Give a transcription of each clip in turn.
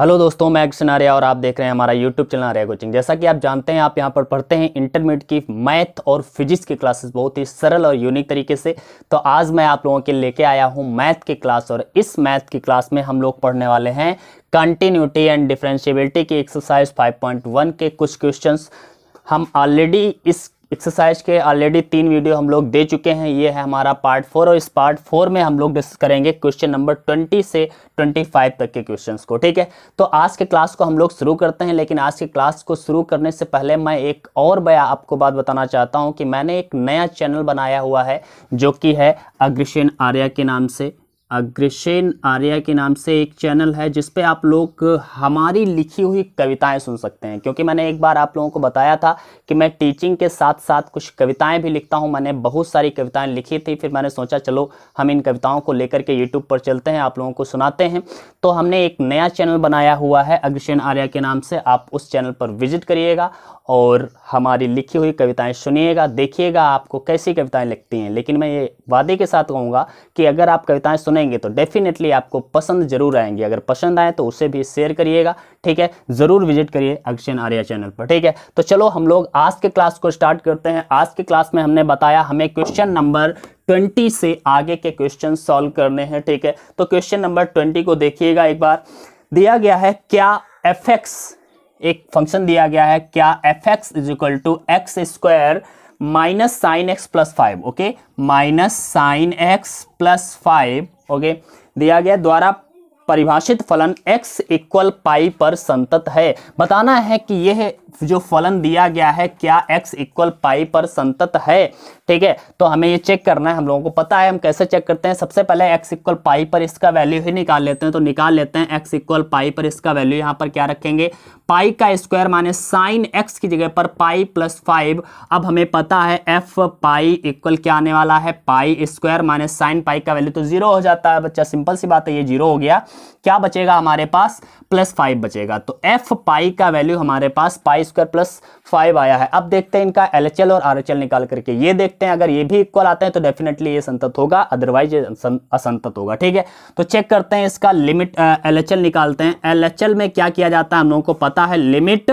hello दोस्तों मैं अक्षन आर्या और आप देख रहे हैं हमारा यूट्यूब चैनल आर्या कोचिंग जैसा कि आप जानते हैं आप यहाँ पर पढ़ते हैं इंटरमीडिएट की मैथ और फिजिक्स की क्लासेस बहुत ही सरल और यूनिक तरीके से तो आज मैं आप लोगों के लेके आया हूँ मैथ की क्लास और इस मैथ की क्लास में हम लोग पढ़ने वाले हैं कंटिन्यूटी एंड डिफ्रेंशियबिलिटी की एक्सरसाइज फाइव के कुछ क्वेश्चन हम ऑलरेडी इस एक्सरसाइज के ऑलरेडी तीन वीडियो हम लोग दे चुके हैं ये है हमारा पार्ट फोर और इस पार्ट फोर में हम लोग डिस्कस करेंगे क्वेश्चन नंबर ट्वेंटी से ट्वेंटी फाइव तक के क्वेश्चन को ठीक है तो आज के क्लास को हम लोग शुरू करते हैं लेकिन आज के क्लास को शुरू करने से पहले मैं एक और बया आपको बात बताना चाहता हूँ कि मैंने एक नया चैनल बनाया हुआ है जो कि है अग्रसेन आर्या के नाम से अग्रसेन आर्या के नाम से एक चैनल है जिस पे आप लोग हमारी लिखी हुई कविताएं सुन सकते हैं क्योंकि मैंने एक बार आप लोगों को बताया था कि मैं टीचिंग के साथ साथ कुछ कविताएं भी लिखता हूं मैंने बहुत सारी कविताएं लिखी थी फिर मैंने सोचा चलो हम इन कविताओं को लेकर के यूट्यूब पर चलते हैं आप लोगों को सुनाते हैं तो हमने एक नया चैनल बनाया हुआ है अग्रसेन आर्या के नाम से आप उस चैनल पर विजिट करिएगा और हमारी लिखी हुई कविताएं सुनिएगा देखिएगा आपको कैसी कविताएं लिखती हैं लेकिन मैं ये वादे के साथ कहूँगा कि अगर आप कविताएं सुने सुनेंगे तो डेफिनेटली आपको पसंद जरूर आएंगे अगर पसंद आए तो उसे भी शेयर करिएगा ठीक है ज़रूर विजिट करिए अक्षयन आर्या चैनल पर ठीक है तो चलो हम लोग आज के क्लास को स्टार्ट करते हैं आज के क्लास में हमने बताया हमें क्वेश्चन नंबर 20 से आगे के क्वेश्चन सॉल्व करने हैं ठीक है तो क्वेश्चन नंबर 20 को देखिएगा एक बार दिया गया है क्या एफ एक फंक्शन दिया गया है क्या f x is equal to x square minus sine x plus five okay minus sine x plus five okay दिया गया द्वारा परिभाषित फलन x इक्वल पाई पर संतत है बताना है कि यह जो फलन दिया गया है क्या x इक्वल पाई पर संतत है ठीक है तो हमें ये चेक करना है हम लोगों को पता है हम कैसे चेक करते हैं सबसे पहले x इक्वल पाई पर इसका वैल्यू ही निकाल लेते हैं तो निकाल लेते हैं x इक्वल पाई पर इसका वैल्यू यहाँ पर क्या रखेंगे पाई का स्क्वायर माने साइन x की जगह पर पाई प्लस फाइव अब हमें पता है एफ पाई इक्वल क्या आने वाला है पाई स्क्वायर माने साइन पाई का वैल्यू तो जीरो हो जाता है बच्चा सिंपल सी बात है ये जीरो हो गया क्या बचेगा हमारे पास प्लस फाइव बचेगा तो एफ पाई का वैल्यू हमारे पास पाई स्क्वायर प्लस फाइव आया है अब देखते हैं इनका एल और आर निकाल करके ये देखते हैं अगर ये भी इक्वल आते हैं तो डेफिनेटली ये संतत होगा अदरवाइज असंतत होगा ठीक है तो चेक करते हैं इसका लिमिट एल निकालते हैं एल में क्या किया जाता है हम लोगों को पता है लिमिट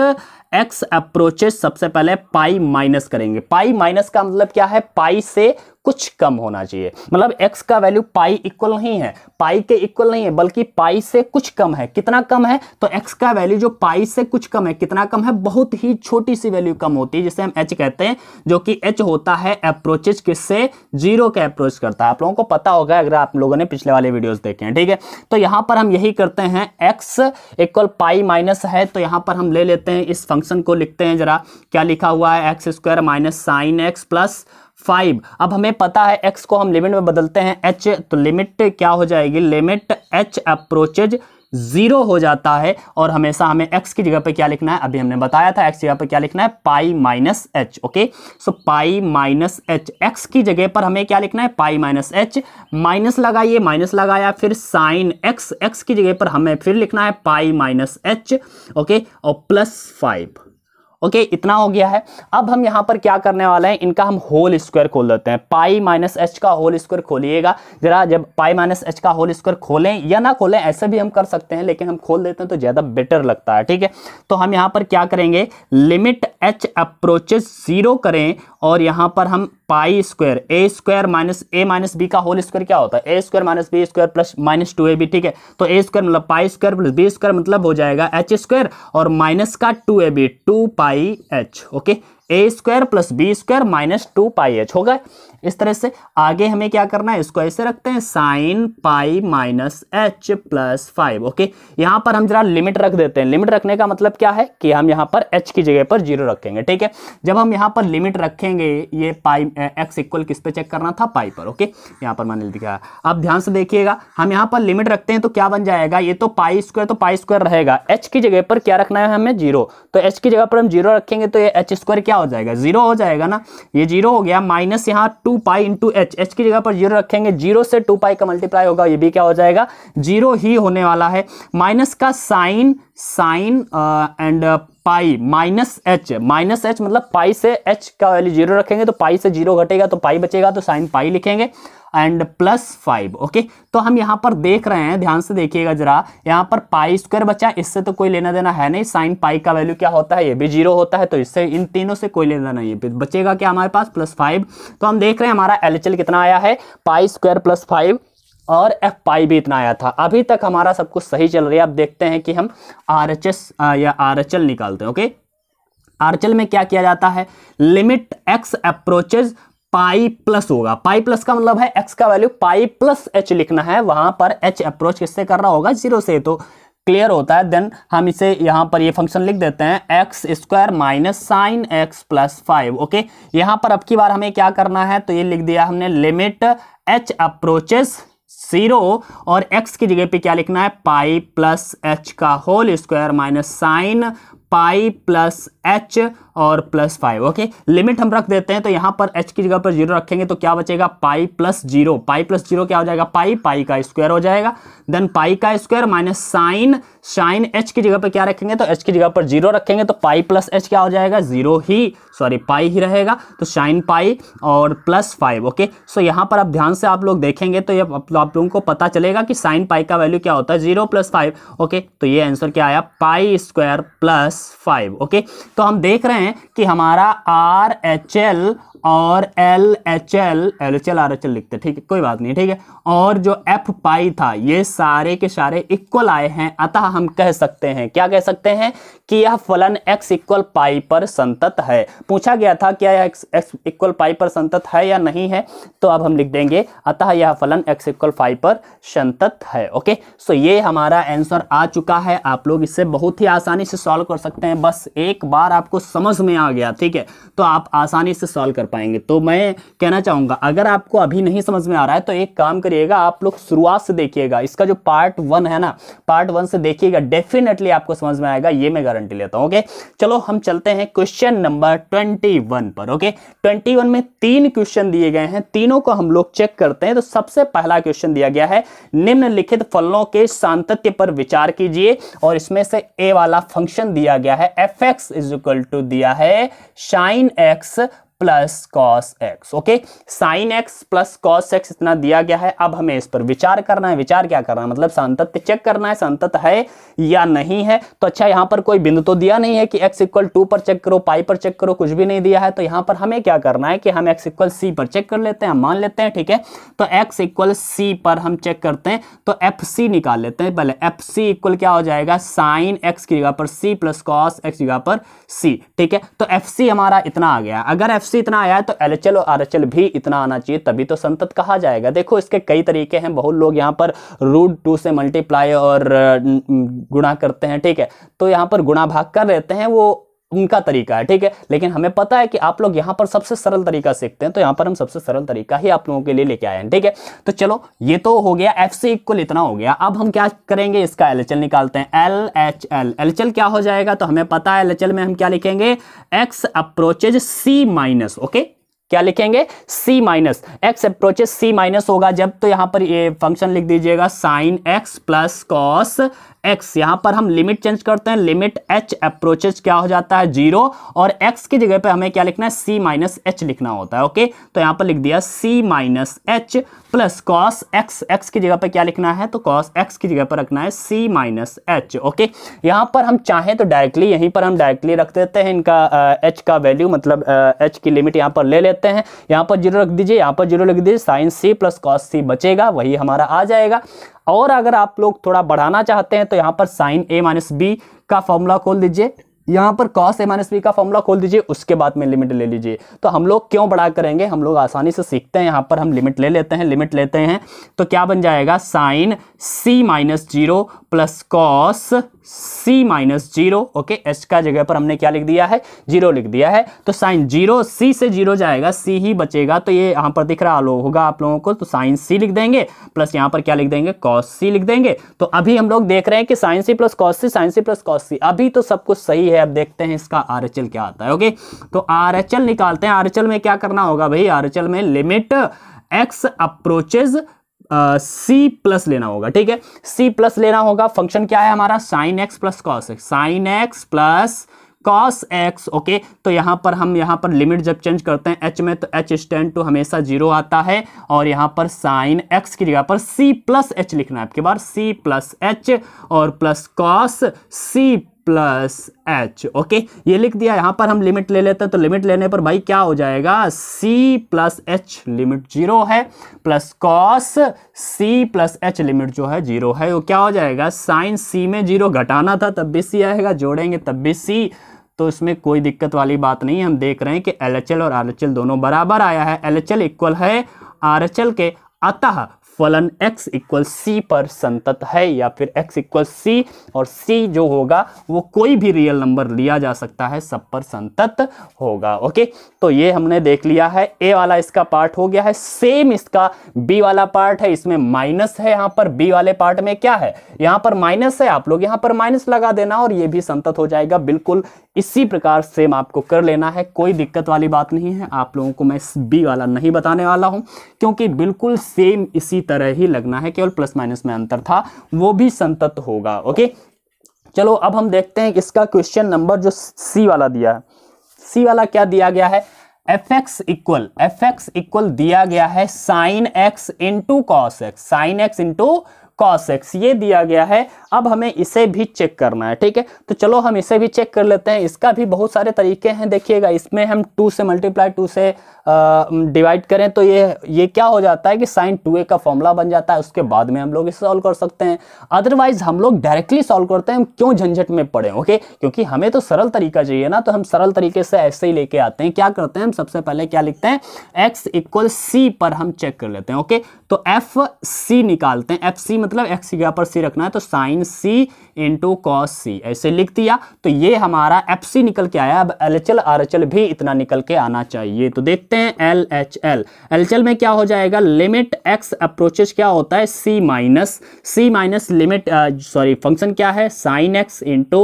x अप्रोचेस सबसे पहले पाई माइनस करेंगे पाई माइनस का मतलब क्या है पाई से कुछ कम होना चाहिए मतलब x का वैल्यू पाई इक्वल नहीं है पाई के इक्वल नहीं है बल्कि पाई से कुछ कम है कितना कम है तो x का वैल्यू जो पाई से कुछ कम है कितना कम है बहुत ही छोटी सी वैल्यू कम होती है जिसे हम h कहते हैं जो कि h होता है अप्रोचेज किससे जीरो के अप्रोच करता है आप लोगों को पता होगा अगर आप लोगों ने पिछले वाले वीडियोज देखे हैं ठीक है तो यहां पर हम यही करते हैं एक्स इक्वल पाई माइनस है तो यहां पर हम ले लेते हैं इस फंक्शन फंक्शन को लिखते हैं जरा क्या लिखा हुआ है x square minus sine x plus five अब हमें पता है एक्स को हम लिमिट में बदलते हैं एच तो लिमिट क्या हो जाएगी लिमिट एच अप्रोचेज जीरो हो जाता है और हमेशा हमें एक्स की जगह पर क्या लिखना है अभी हमने बताया था एक्स की जगह पर क्या लिखना है pi minus h okay so pi minus h x की जगह पर हमें क्या लिखना है पाई माइनस एच माइनस लगाइए माइनस लगाया फिर साइन एक्स एक्स की जगह पर हमें फिर लिखना है पाई माइनस एच ओके और प्लस फाइव ओके इतना हो गया है अब हम यहाँ पर क्या करने वाले हैं इनका हम होल स्क्वायर खोल देते हैं पाई माइनस एच का होल स्क्वायर खोलिएगा जरा जब पाई माइनस एच का होल स्क्वायर खोलें या ना खोलें ऐसे भी हम कर सकते हैं लेकिन हम खोल देते हैं तो ज़्यादा बेटर लगता है ठीक है तो हम यहाँ पर क्या करेंगे लिमिट एच अप्रोचेस ज़ीरो करें और यहाँ पर हम pi square a square minus a minus B का होल स्क्वायर क्या होता है a square minus b square plus minus two a b ठीक है तो ए स्क्वायर मतलब pi square plus b square मतलब हो जाएगा एच स्क्वायर और माइनस का two a b two pi h okay a square plus b square minus two pi h होगा इस तरह से आगे हमें क्या करना है इसको ऐसे रखते हैं sine pi minus h plus five okay यहाँ पर हम जरा लिमिट रख देते हैं लिमिट रखने का मतलब क्या है कि हम यहाँ पर एच की जगह पर जीरो रखेंगे ठीक है जब हम यहाँ पर लिमिट रखेंगे ये पाई एक्स इक्वल किस पे चेक करना था पाई पर ओके यहाँ पर मैंने लिखा अब ध्यान से देखिएगा हम यहां पर लिमिट रखते हैं तो क्या बन जाएगा ये तो पाई स्क्वायर तो पाई स्क्वायर रहेगा एच की जगह पर क्या रखना है हमें जीरो तो एच की जगह पर हम जीरो रखेंगे तो ये एच स्क्वायर क्या हो जाएगा जीरो हो जाएगा ना ये जीरो हो गया माइनस यहाँ two pi into h h की जगह पर जीरो रखेंगे जीरो से टू पाई का मल्टीप्लाई होगा ये भी क्या हो जाएगा जीरो ही होने वाला है माइनस का sine sine and pi minus h minus h मतलब पाई से एच का वैल्यू जीरो रखेंगे तो पाई से जीरो घटेगा तो पाई बचेगा तो साइन पाई लिखेंगे एंड प्लस फाइव ओके तो हम यहाँ पर देख रहे हैं ध्यान से देखिएगा जरा यहाँ पर पाई स्क्वायर बचा इससे तो कोई लेना देना है नहीं साइन पाई का वैल्यू क्या होता है ये भी जीरो होता है तो इससे इन तीनों से कोई लेना नहीं है बचेगा क्या हमारे पास प्लस फाइव तो हम देख रहे हैं हमारा एल कितना आया है पाई स्क्वायर प्लस फाइव और एफ पाई भी इतना आया था अभी तक हमारा सब कुछ सही चल रहा है अब देखते हैं कि हम आर एच एस या आर एच एल निकालते हैं ओके आरचल में क्या किया जाता है limit x approaches pi plus होगा पाई प्लस का मतलब है एक्स का वैल्यू पाई प्लस एच लिखना है वहां पर एच अप्रोच किससे कर रहा होगा जीरो से तो क्लियर होता है देन हम इसे यहां पर ये फंक्शन लिख देते हैं x square minus sine x plus five okay यहाँ पर अब की बार हमें क्या करना है तो ये लिख दिया हमने लिमिट एच अप्रोचेस जीरो और एक्स की जगह पे क्या लिखना है पाई प्लस एच का whole square minus sine pi plus h और प्लस फाइव ओके लिमिट हम रख देते हैं तो यहां पर एच की जगह पर जीरो रखेंगे तो क्या बचेगा pi plus zero pi plus zero क्या हो जाएगा पाई पाई का स्क्वायर हो जाएगा देन पाई का square minus sine sine h की जगह पर क्या रखेंगे तो एच की जगह पर जीरो रखेंगे तो पाई प्लस एच क्या हो जाएगा जीरो ही सॉरी पाई ही रहेगा तो साइन पाई और प्लस फाइव ओके सो यहां पर आप ध्यान से आप लोग देखेंगे तो ये तो आप लोगों को पता चलेगा कि साइन पाई का वैल्यू क्या होता है जीरो प्लस फाइव ओके तो ये आंसर क्या आया pi square plus five okay तो तो हम देख रहे हैं कि हमारा आर एच एल और L H L L H L R H L लिखते ठीक है कोई बात नहीं ठीक है और जो एफ पाई था ये सारे के सारे इक्वल आए हैं अतः हम कह सकते हैं क्या कह सकते हैं कि यह फलन एक्स इक्वल पाई पर संतत है पूछा गया था क्या यह एक्स एक्स इक्वल पाई पर संतत है या नहीं है तो अब हम लिख देंगे अतः यह फलन एक्स इक्वल पाई पर संतत है ओके सो ये हमारा आंसर आ चुका है आप लोग इससे बहुत ही आसानी से सॉल्व कर सकते हैं बस एक बार आपको समझ में आ गया ठीक है तो आप आसानी से सॉल्व कर पाएंगे तो मैं कहना चाहूंगा अगर आपको अभी नहीं समझ में आ रहा है तो एक काम करिएगा आप लोग शुरुआत से देखिएगा इसका जो पार्ट वन है ना पार्ट वन से देखिएगा डेफिनेटली आपको समझ में आएगा ये मैं गारंटी लेता हूँ ओके चलो हम चलते हैं क्वेश्चन नंबर ट्वेंटी पर ओके ट्वेंटी में तीन क्वेश्चन दिए गए हैं तीनों को हम लोग चेक करते हैं तो सबसे पहला क्वेश्चन दिया गया है निम्नलिखित फलों के सांतत्य पर विचार कीजिए और इसमें से ए वाला फंक्शन दिया गया है f x is equal to दिया है sine x plus cos x okay sine x plus cos x इतना दिया गया है अब हमें इस पर विचार करना है विचार क्या करना है मतलब संतत्य चेक करना है संतत है या नहीं है तो अच्छा यहां पर कोई बिंदु तो दिया नहीं है कि एक्स इक्वल टू पर चेक करो पाई पर चेक करो कुछ भी नहीं दिया है तो यहां पर हमें क्या करना है कि हम एक्स इक्वल सी पर चेक कर लेते हैं हम मान लेते हैं ठीक है तो एक्स इक्वल सी पर हम चेक करते हैं तो एफ सी निकाल लेते हैं पहले एफ सी इक्वल क्या हो जाएगा साइन एक्स की जगह पर सी प्लस कॉस एक्स की जगह पर सी ठीक है तो एफ सी हमारा इतना आ गया अगर एफ से इतना आया है तो एल एच और आर भी इतना आना चाहिए तभी तो संतत कहा जाएगा देखो इसके कई तरीके हैं बहुत लोग यहाँ पर रूट टू से मल्टीप्लाई और गुणा करते हैं ठीक है तो यहाँ पर गुणा भाग कर रहते हैं वो उनका तरीका है ठीक है लेकिन हमें पता है कि आप लोग यहाँ पर सबसे सरल तरीका सीखते हैं तो यहाँ पर हम सबसे सरल तरीका ही आप लोगों के लिए लेके आए हैं ठीक है तो चलो ये तो हो गया एफ से इक्वल इतना हो गया अब हम क्या करेंगे इसका एल निकालते हैं एल एच एल एल क्या हो जाएगा तो हमें पता है एल में हम क्या लिखेंगे x approaches c minus okay क्या लिखेंगे c minus x approaches c minus होगा जब तो यहां पर ये फंक्शन लिख दीजिएगा sine x plus cos x यहां पर हम लिमिट चेंज करते हैं लिमिट h अप्रोचेस क्या हो जाता है जीरो और x की जगह पे हमें क्या लिखना है c माइनस एच लिखना होता है ओके तो यहां पर लिख दिया c minus h plus cos x x की जगह पे क्या लिखना है तो कॉस एक्स की जगह पर रखना है c माइनस एच ओके यहाँ पर हम चाहें तो डायरेक्टली यहीं पर हम डायरेक्टली रख देते हैं इनका एच uh, का वैल्यू मतलब एच uh, की लिमिट यहाँ पर ले लेते लेते हैं यहाँ पर जीरो रख दीजिए यहाँ पर जीरो लिख दीजिए sine c plus cos c बचेगा वही हमारा आ जाएगा और अगर आप लोग थोड़ा बढ़ाना चाहते हैं तो यहाँ पर साइन ए माइनस बी का फॉर्मूला खोल दीजिए यहां पर कॉस ए माइनस बी का फॉर्मूला खोल दीजिए उसके बाद में लिमिट ले लीजिए तो हम लोग क्यों बड़ा करेंगे हम लोग आसानी से सीखते हैं यहां पर हम लिमिट ले लेते हैं लिमिट लेते हैं तो क्या बन जाएगा sine c minus zero plus cos c minus zero okay h का जगह पर हमने क्या लिख दिया है जीरो लिख दिया है तो साइन जीरो सी से जीरो जाएगा सी ही बचेगा तो ये यहां पर दिख रहा होगा आप लोगों को तो साइन सी लिख देंगे प्लस यहाँ पर क्या लिख देंगे कॉस सी लिख देंगे तो अभी हम लोग देख रहे हैं कि sine c plus cos c sine c plus cos c अभी तो सब कुछ सही है अब देखते हैं इसका आर क्या आता है ओके तो आर निकालते हैं आर में क्या करना होगा भाई आर में limit x approaches c uh, plus लेना होगा ठीक है सी प्लस लेना होगा फंक्शन क्या है हमारा sine x plus cos x sine x plus cos x okay तो यहाँ पर हम यहाँ पर लिमिट जब चेंज करते हैं एच में तो एच स्टैंड टू हमेशा जीरो आता है और यहाँ पर साइन एक्स की जगह पर सी प्लस एच लिखना है आपके बार सी प्लस एच और प्लस कॉस सी प्लस एच ओके ये लिख दिया यहाँ पर हम लिमिट ले लेते हैं तो लिमिट लेने पर भाई क्या हो जाएगा सी प्लस एच लिमिट जीरो है प्लस कॉस सी प्लस एच लिमिट जो है जीरो है वो क्या हो जाएगा साइन सी में जीरो घटाना था तब भी सी आएगा जोड़ेंगे तब भी सी तो इसमें कोई दिक्कत वाली बात नहीं हम देख रहे हैं कि एल और आर दोनों बराबर आया है एल इक्वल है आर के अतः फलन x इक्वल सी पर संतत है या फिर x इक्वल सी और c जो होगा वो कोई भी रियल नंबर लिया जा सकता है सब पर संतत होगा ओके तो ये हमने देख लिया है a वाला इसका पार्ट हो गया है सेम इसका b वाला पार्ट है इसमें माइनस है यहाँ पर b वाले पार्ट में क्या है यहाँ पर माइनस है आप लोग यहाँ पर माइनस लगा देना और ये भी संतत हो जाएगा बिल्कुल इसी प्रकार सेम आपको कर लेना है कोई दिक्कत वाली बात नहीं है आप लोगों को मैं बी वाला नहीं बताने वाला हूं क्योंकि बिल्कुल सेम इसी तरह ही लगना है केवल प्लस माइनस में अंतर था वो भी संतत होगा ओके चलो अब हम देखते हैं इसका क्वेश्चन नंबर जो सी वाला दिया है सी वाला क्या दिया गया है f x equal f x equal दिया गया है sine x into cos x sine x into cos x ये दिया गया है अब हमें इसे भी चेक करना है ठीक है तो चलो हम इसे भी चेक कर लेते हैं इसका भी बहुत सारे तरीके हैं देखिएगा इसमें हम टू से मल्टीप्लाई टू से डिवाइड करें तो ये ये क्या हो जाता है कि साइन टू ए का फॉर्मूला बन जाता है उसके बाद में हम लोग इसे सॉल्व कर सकते हैं अदरवाइज हम लोग डायरेक्टली सॉल्व करते हैं हम क्यों झंझट में पड़े ओके क्योंकि हमें तो सरल तरीका चाहिए ना तो हम सरल तरीके से ऐसे ही लेके आते हैं क्या करते हैं हम सबसे पहले क्या लिखते हैं एक्स इक्वल सी पर हम चेक कर लेते हैं ओके तो एफ सी निकालते हैं एफ सी मतलब एक्स की जगह पर सी रखना है तो साइन सी इंटू कॉस सी ऐसे लिख दिया तो ये हमारा एफ सी निकल के आया अब L H L R H L भी इतना निकल के आना चाहिए तो देखते हैं L H L L H L में क्या हो जाएगा लिमिट एक्स अप्रोचेस क्या होता है c minus c minus limit sorry function क्या है sine x into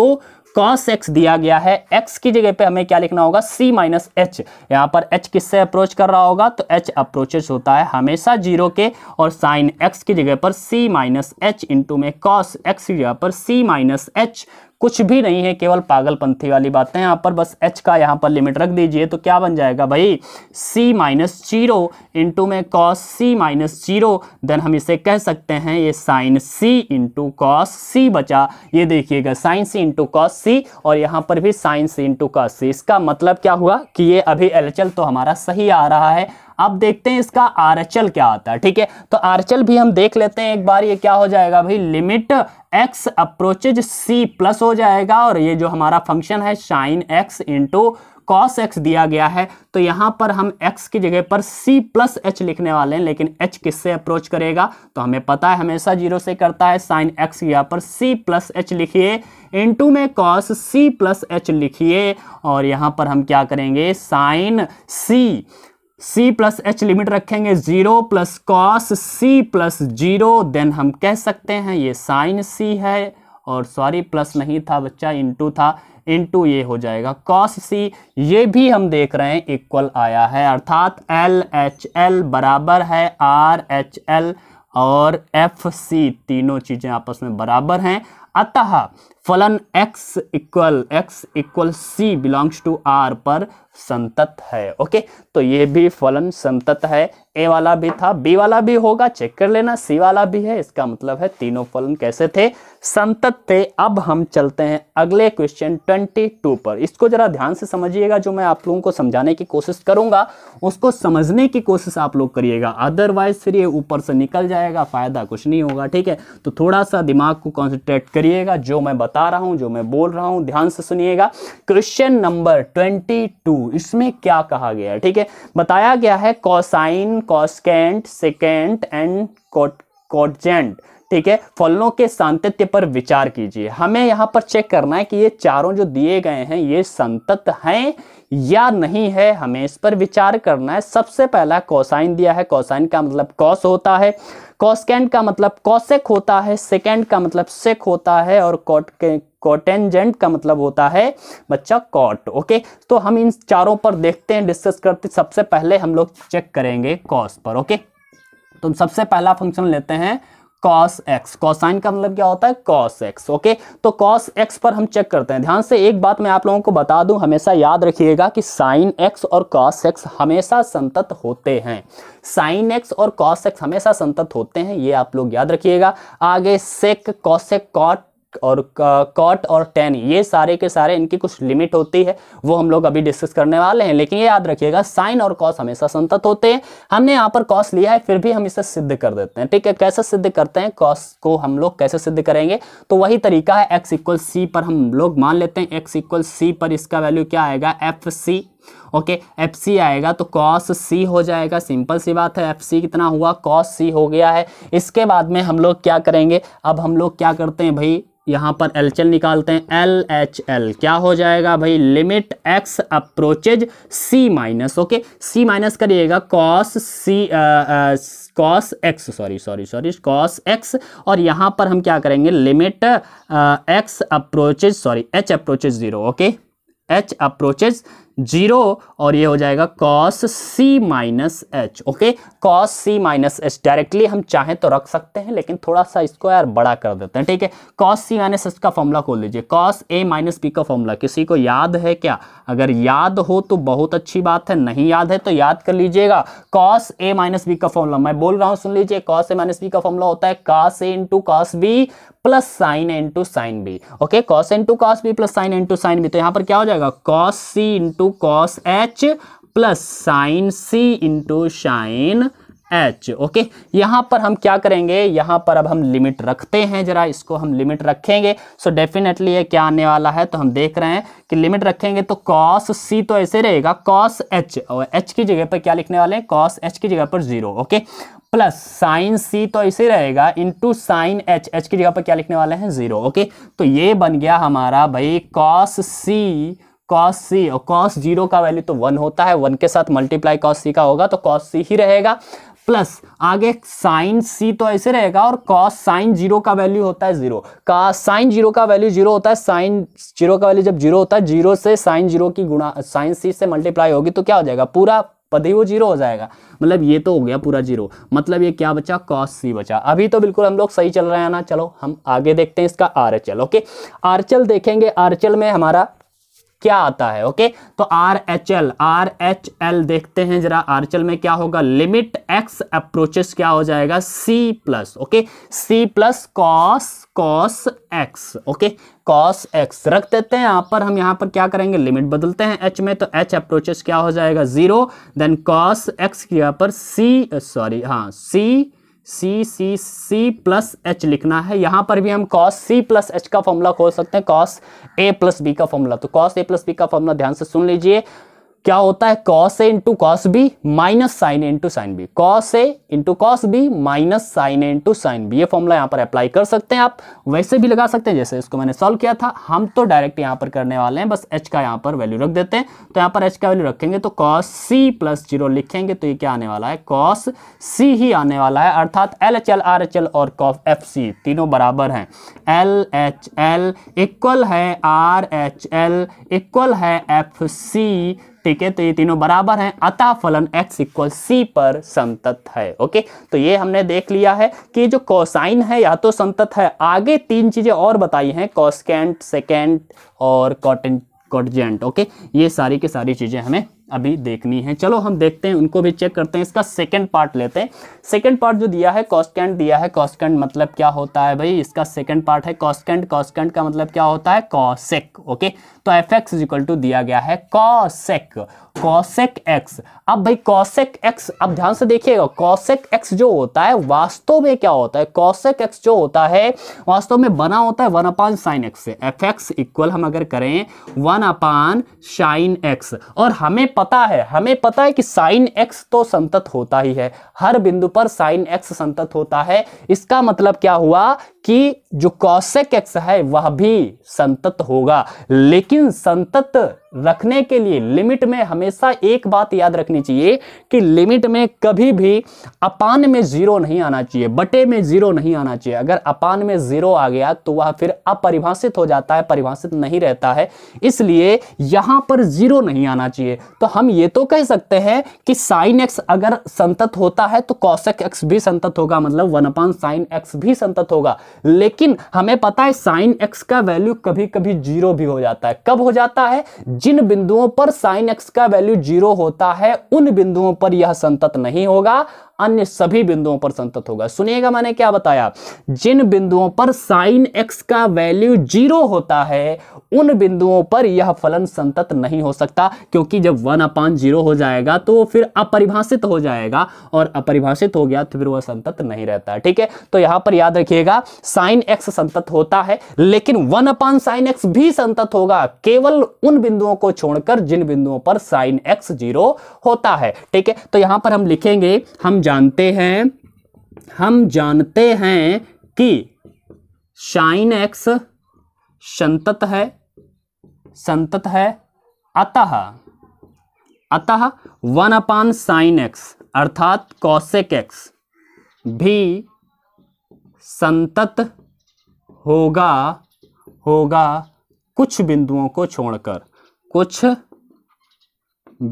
cos x दिया गया है एक्स की जगह पे हमें क्या लिखना होगा सी माइनस एच यहाँ पर एच किससे अप्रोच कर रहा होगा तो एच अप्रोचेस होता है हमेशा जीरो के और साइन एक्स की जगह पर सी माइनस एच इंटू में कॉस एक्स की जगह पर सी माइनस एच कुछ भी नहीं है केवल पागलपंथी वाली बातें यहाँ पर बस एच का यहाँ पर लिमिट रख दीजिए तो क्या बन जाएगा भाई सी माइनस जीरो इंटू में cos c minus zero then हम इसे कह सकते हैं ये साइन सी इंटू कॉस सी बचा ये देखिएगा साइन सी इंटू कॉस सी और यहाँ पर भी साइन सी इंटू कॉस सी इसका मतलब क्या हुआ कि ये अभी एलचल तो हमारा सही आ रहा है अब देखते हैं इसका आरएचएल क्या आता है ठीक है तो आरएचएल भी हम देख लेते हैं एक बार ये क्या हो जाएगा भाई limit x approaches c plus हो जाएगा और ये जो हमारा फंक्शन है sine x into cos x दिया गया है तो यहाँ पर हम x की जगह पर c प्लस एच लिखने वाले हैं लेकिन h किससे अप्रोच करेगा तो हमें पता है हमेशा जीरो से करता है साइन x यहाँ पर c प्लस एच लिखिए इंटू में कॉस c प्लस एच लिखिए और यहाँ पर हम क्या करेंगे sine c c plus h limit रखेंगे जीरो प्लस कॉस सी प्लस जीरो देन हम कह सकते हैं ये साइन सी है और सॉरी प्लस नहीं था बच्चा इंटू था इंटू ये हो जाएगा कॉस सी ये भी हम देख रहे हैं इक्वल आया है अर्थात एल एच एल बराबर है आर एच एल और एफ सी तीनों चीज़ें आपस में बराबर हैं अतः फलन x equal x equal c belongs to R पर संतत है ओके तो ये भी फलन संतत है ए वाला भी था बी वाला भी होगा चेक कर लेना सी वाला भी है इसका मतलब है तीनों फलन कैसे थे संतत थे अब हम चलते हैं अगले क्वेश्चन 22 पर इसको जरा ध्यान से समझिएगा जो मैं आप लोगों को समझाने की कोशिश करूंगा उसको समझने की कोशिश आप लोग करिएगा अदरवाइज फिर ये ऊपर से निकल जाएगा फायदा कुछ नहीं होगा ठीक है तो थोड़ा सा दिमाग को कॉन्सेंट्रेट करिएगा जो मैं बता रहा हूँ जो मैं बोल रहा हूँ ध्यान से सुनिएगा क्वेश्चन नंबर ट्वेंटी टू इसमें क्या कहा गया है ठीक है बताया गया है cosine cosecant secant and cotangent ठीक है फलों के सांतत्य पर विचार कीजिए हमें यहाँ पर चेक करना है कि ये चारों जो दिए गए हैं ये संतत हैं या नहीं है हमें इस पर विचार करना है सबसे पहला कौसाइन दिया है कौसाइन का मतलब कॉस होता है कॉस्केंड का मतलब कॉसेक होता है सेकेंड का मतलब सेक होता है और कॉट कॉटेंजेंट का मतलब होता है बच्चा कॉट ओके तो हम इन चारों पर देखते हैं डिस्कस करते सबसे पहले हम लोग चेक करेंगे कॉस पर ओके तो सबसे पहला फंक्शन लेते हैं कॉस एक्स कॉसाइन का मतलब क्या होता है कॉस एक्स ओके तो कॉस एक्स पर हम चेक करते हैं ध्यान से एक बात मैं आप लोगों को बता दूं हमेशा याद रखिएगा कि साइन एक्स और कॉस एक्स हमेशा संतत होते हैं साइन एक्स और कॉस एक्स हमेशा संतत होते हैं ये आप लोग याद रखिएगा आगे सेक कॉसेक कॉट और कॉट और टेन ये सारे के सारे इनकी कुछ लिमिट होती है वो हम लोग अभी डिस्कस करने वाले हैं लेकिन ये याद रखिएगा साइन और कॉस हमेशा संतत होते हैं हमने यहाँ पर कॉस लिया है फिर भी हम इसे सिद्ध कर देते हैं ठीक है कैसे सिद्ध करते हैं कॉस को हम लोग कैसे सिद्ध करेंगे तो वही तरीका है एक्स इक्वल सी पर हम लोग मान लेते हैं एक्स इक्वल सी पर इसका वैल्यू क्या आएगा f c okay f c आएगा तो कॉस सी हो जाएगा सिंपल सी बात है एफ सी कितना हुआ कॉस सी हो गया है इसके बाद में हम लोग क्या करेंगे अब हम लोग क्या करते हैं भाई यहाँ पर एलएचएल निकालते हैं एल एच एल क्या हो जाएगा भाई limit x approaches c minus okay c minus करिएगा cos c cos x sorry sorry sorry cos x और यहाँ पर हम क्या करेंगे limit x approaches sorry h approaches zero okay h approaches zero और ये हो जाएगा cos c minus h okay cos c minus h directly हम चाहें तो रख सकते हैं लेकिन थोड़ा सा इसको यार बड़ा कर देते हैं ठीक है कॉस सी माइनस एच का फॉर्मूला खोल लीजिए कॉस ए माइनस बी का फॉर्मूला किसी को याद है क्या अगर याद हो तो बहुत अच्छी बात है नहीं याद है तो याद कर लीजिएगा कॉस ए माइनस बी का फॉर्मूला मैं बोल रहा हूँ सुन लीजिए कॉस ए माइनस बी का फॉर्मूला होता है cos A into cos B plus sine into sine B okay cos into cos B plus sine into sine B तो यहां पर क्या हो जाएगा cos C into cos H plus sine सी into sine H okay यहाँ पर हम क्या करेंगे यहाँ पर अब हम लिमिट रखते हैं जरा इसको हम लिमिट रखेंगे सो so डेफिनेटली ये क्या आने वाला है तो हम देख रहे हैं कि लिमिट रखेंगे तो कॉस सी तो ऐसे रहेगा कॉस एच और एच की जगह पर क्या लिखने वाले हैं कॉस एच की जगह पर zero okay plus sine C तो ऐसे रहेगा इंटू साइन एच एच की जगह पर क्या लिखने वाले हैं जीरो ओके तो ये बन गया हमारा भाई कॉस सी कॉस सी और कॉस जीरो का वैल्यू तो वन होता है वन के साथ मल्टीप्लाई कॉस सी का होगा तो कॉस सी ही रहेगा प्लस आगे साइन सी तो ऐसे रहेगा और कॉस साइन जीरो का वैल्यू होता है जीरो का साइन जीरो का वैल्यू जीरो होता है साइन जीरो का वैल्यू जब जीरो होता है जीरो से साइन जीरो की गुणा साइन सी से मल्टीप्लाई होगी तो क्या हो जाएगा पूरा पद ही वो जीरो हो जाएगा मतलब ये तो हो गया पूरा जीरो मतलब ये क्या बचा कॉस सी बचा अभी तो बिल्कुल हम लोग सही चल रहे हैं ना चलो हम आगे देखते हैं इसका आरचल ओके आरचल देखेंगे आर में हमारा क्या आता है ओके तो R H L R H L देखते हैं जरा आर एच एल में क्या होगा लिमिट एक्स अप्रोचेस क्या हो जाएगा सी plus okay C plus cos cos x okay cos X रख देते हैं यहां पर हम यहां पर क्या करेंगे लिमिट बदलते हैं एच में तो एच अप्रोचेस क्या हो जाएगा जीरो देन कॉस एक्स की यहाँ पर सी सॉरी हाँ सी सी सी सी प्लस एच लिखना है यहाँ पर भी हम कॉस सी प्लस एच का फॉर्मूला खोल सकते हैं कॉस ए प्लस बी का फॉर्मूला तो कॉस ए प्लस बी का फॉर्मूला ध्यान से सुन लीजिए क्या होता है cos A into cos B minus sine A into sine B cos A into cos B minus sine A into sine B ये फॉर्मूला यहाँ पर अप्लाई कर सकते हैं आप वैसे भी लगा सकते हैं जैसे इसको मैंने सॉल्व किया था हम तो डायरेक्ट यहाँ पर करने वाले हैं बस एच का यहाँ पर वैल्यू रख देते हैं तो यहाँ पर एच का वैल्यू रखेंगे तो कॉस सी प्लस जीरो लिखेंगे तो ये क्या आने वाला है कॉस सी ही आने वाला है अर्थात L H L R H L और कॉफ एफ सी तीनों बराबर हैं एल एच एल इक्वल है आर एच एल इक्वल है एफ सी ठीक है तो ये तीनों बराबर हैं अतः फलन x इक्वल सी पर संतत है ओके तो ये हमने देख लिया है कि जो कोसाइन है या तो संतत है आगे तीन चीज़ें और बताई हैं कॉस्केंट सेकेंट और कॉटन कॉटजेंट ओके ये सारी की सारी चीज़ें हमें अभी देखनी है चलो हम देखते हैं उनको भी चेक करते हैं इसका सेकेंड पार्ट लेते हैं सेकेंड पार्ट जो दिया है कॉस्टकेंट दिया है कॉस्टकेंट मतलब क्या होता है भाई इसका सेकंड पार्ट है कॉस्टकेंट कॉस्टकेंट का मतलब क्या होता है कॉसेक ओके तो एफ एक्स इक्वल टू दिया गया है कॉसेक कॉशेक एक्स अब भाई कॉशेक एक्स अब ध्यान से देखिएगा कॉशेक एक्स जो होता है वास्तव में क्या होता है कॉशेक एक्स जो होता है वास्तव में बना होता है वन अपान साइन एक्स से एफ एक्स इक्वल हम अगर करें वन अपान साइन एक्स और हमें पता है हमें पता है कि साइन एक्स तो संतत होता ही है हर बिंदु पर साइन एक्स संतत होता है इसका मतलब क्या हुआ कि जो कौशक एक्स है वह भी संतत होगा लेकिन संतत रखने के लिए लिमिट में हमेशा एक बात याद रखनी चाहिए कि लिमिट में कभी भी अपान में जीरो नहीं आना चाहिए बटे में जीरो नहीं आना चाहिए अगर अपान में जीरो आ गया तो वह फिर अपरिभाषित हो जाता है परिभाषित नहीं रहता है इसलिए यहां पर जीरो नहीं आना चाहिए तो हम ये तो कह सकते हैं कि साइन एक्स अगर संतत होता है तो कौशक एक्स भी संतत होगा मतलब वन अपान साइन एक्स भी संतत होगा लेकिन हमें पता है साइन एक्स का वैल्यू कभी कभी जीरो भी हो जाता है कब हो जाता है जिन बिंदुओं पर साइन एक्स का वैल्यू जीरो होता है उन बिंदुओं पर यह संतत नहीं होगा अन्य सभी बिंदुओं पर संतत होगा सुनिएगा मैंने क्या बताया जिन बिंदुओं पर साइन एक्स का वैल्यू जीरो होता है उन बिंदुओं पर यह फलन संतत नहीं हो सकता क्योंकि जब वन अपान जीरो हो जाएगा तो फिर अपरिभाषित हो जाएगा और अपरिभाषित हो गया तो फिर वह संतत नहीं रहता है ठीक है तो यहां पर याद रखिएगा साइन एक्स संतत होता है लेकिन वन अपान साइन एक्स भी संतत होगा केवल उन बिंदुओं को छोड़कर जिन बिंदुओं पर साइन एक्स जीरो होता है ठीक है तो यहां पर हम लिखेंगे हम जानते हैं हम जानते हैं कि शाइन एक्स संतत है संतत है अतः अतः वन अपान साइन एक्स अर्थात कौशिक एक्स भी संतत होगा होगा कुछ बिंदुओं को छोड़कर कुछ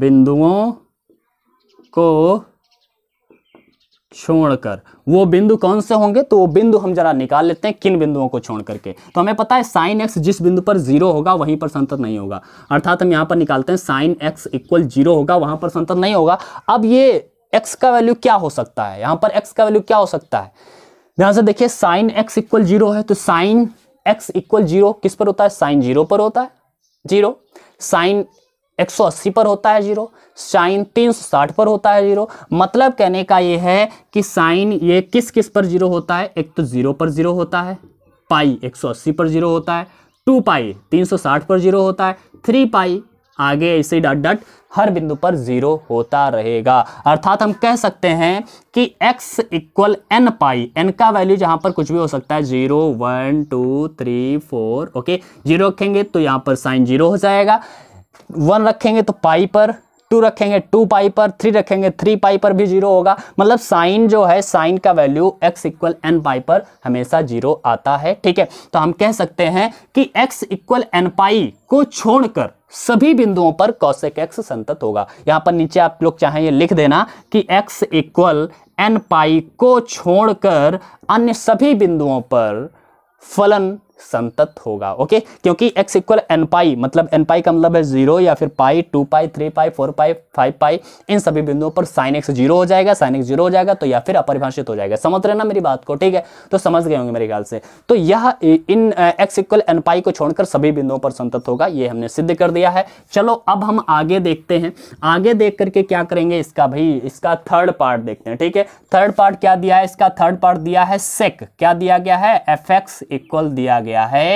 बिंदुओं को छोड़कर वो बिंदु कौन से होंगे तो वो बिंदु हम जरा निकाल लेते हैं किन बिंदुओं को छोड़ करके तो हमें पता है साइन एक्स जिस बिंदु पर जीरो होगा वहीं पर संतत नहीं होगा अर्थात हम यहाँ पर निकालते हैं साइन एक्स इक्वल जीरो होगा वहां पर संतत नहीं होगा अब ये एक्स का वैल्यू क्या हो सकता है यहाँ पर एक्स का वैल्यू क्या हो सकता है ध्यान से देखिए साइन एक्स इक्वल जीरो है तो साइन एक्स इक्वल जीरो किस पर होता है साइन जीरो पर होता है जीरो साइन 180 पर होता है जीरो साइन 360 पर होता है जीरो मतलब कहने का ये है कि साइन ये किस किस पर जीरो होता है एक तो जीरो पर जीरो होता है पाई 180 पर जीरो होता है टू पाई 360 पर जीरो होता है थ्री पाई आगे ऐसे डट डट हर बिंदु पर जीरो होता रहेगा अर्थात हम कह सकते हैं कि x equal N pi N का वैल्यू जहां पर कुछ भी हो सकता है zero one two three four okay zero रखेंगे तो यहां पर साइन जीरो हो जाएगा वन रखेंगे तो पाई पर टू रखेंगे टू पाई पर थ्री रखेंगे थ्री पाई पर भी जीरो होगा मतलब साइन जो है साइन का value X equal N pi पर हमेशा जीरो आता है ठीक है तो हम कह सकते हैं कि एक्स इक्वल एन पाई को छोड़कर सभी बिंदुओं पर कौशिक एक्स संतत होगा यहां पर नीचे आप लोग चाहें ये लिख देना कि एक्स इक्वल एन पाई को छोड़कर अन्य सभी बिंदुओं पर फलन संतत होगा ओके क्योंकि x इक्वल एन पाई मतलब एन पाई का मतलब है जीरो या फिर pi two pi three pi four pi five pi इन सभी बिंदुओं पर साइन एक्स जीरो हो जाएगा साइन एक्स जीरो हो जाएगा तो या फिर अपरिभाषित हो जाएगा समझ रहे ना मेरी बात को ठीक है तो समझ गए होंगे मेरे ख्याल से तो यह इन एक्स इक्वल एन पाई को छोड़कर सभी बिंदुओं पर संतत होगा ये हमने सिद्ध कर दिया है चलो अब हम आगे देखते हैं आगे देख करके क्या करेंगे इसका भाई इसका थर्ड पार्ट देखते हैं ठीक है थर्ड पार्ट क्या दिया है इसका थर्ड पार्ट दिया है सेक क्या दिया गया है एफ एक्स इक्वल दिया गया है